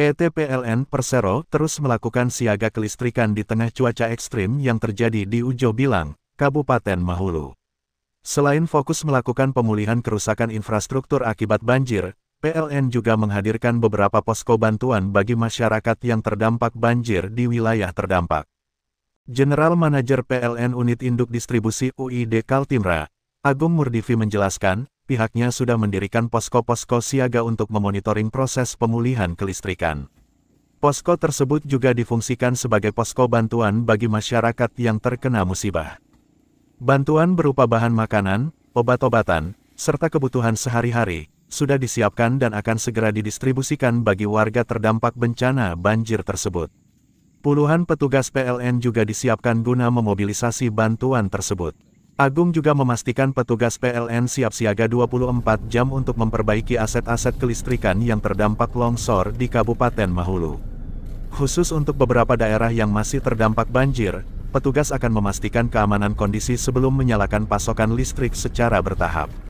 PT PLN Persero terus melakukan siaga kelistrikan di tengah cuaca ekstrim yang terjadi di Ujo Bilang, Kabupaten Mahulu. Selain fokus melakukan pemulihan kerusakan infrastruktur akibat banjir, PLN juga menghadirkan beberapa posko bantuan bagi masyarakat yang terdampak banjir di wilayah terdampak. General Manager PLN Unit Induk Distribusi UID Kaltimra, Agung Murdivi menjelaskan, pihaknya sudah mendirikan posko-posko siaga untuk memonitoring proses pemulihan kelistrikan. Posko tersebut juga difungsikan sebagai posko bantuan bagi masyarakat yang terkena musibah. Bantuan berupa bahan makanan, obat-obatan, serta kebutuhan sehari-hari, sudah disiapkan dan akan segera didistribusikan bagi warga terdampak bencana banjir tersebut. Puluhan petugas PLN juga disiapkan guna memobilisasi bantuan tersebut. Agung juga memastikan petugas PLN siap siaga 24 jam untuk memperbaiki aset-aset kelistrikan yang terdampak longsor di Kabupaten Mahulu. Khusus untuk beberapa daerah yang masih terdampak banjir, petugas akan memastikan keamanan kondisi sebelum menyalakan pasokan listrik secara bertahap.